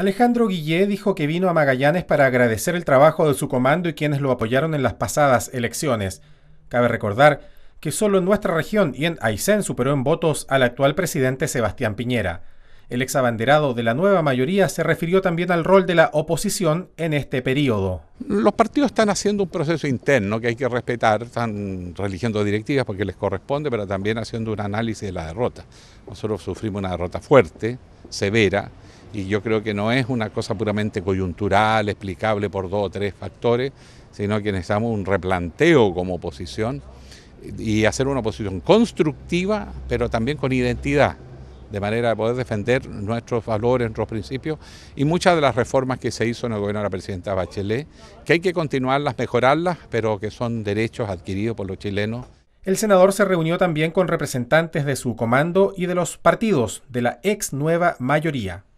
Alejandro Guillé dijo que vino a Magallanes para agradecer el trabajo de su comando y quienes lo apoyaron en las pasadas elecciones. Cabe recordar que solo en nuestra región y en Aysén superó en votos al actual presidente Sebastián Piñera. El exabanderado de la nueva mayoría se refirió también al rol de la oposición en este periodo. Los partidos están haciendo un proceso interno que hay que respetar, están religiendo directivas porque les corresponde, pero también haciendo un análisis de la derrota. Nosotros sufrimos una derrota fuerte, severa, y yo creo que no es una cosa puramente coyuntural, explicable por dos o tres factores, sino que necesitamos un replanteo como oposición y hacer una oposición constructiva, pero también con identidad, de manera de poder defender nuestros valores, nuestros principios y muchas de las reformas que se hizo en el gobierno de la presidenta Bachelet, que hay que continuarlas, mejorarlas, pero que son derechos adquiridos por los chilenos. El senador se reunió también con representantes de su comando y de los partidos de la ex nueva mayoría.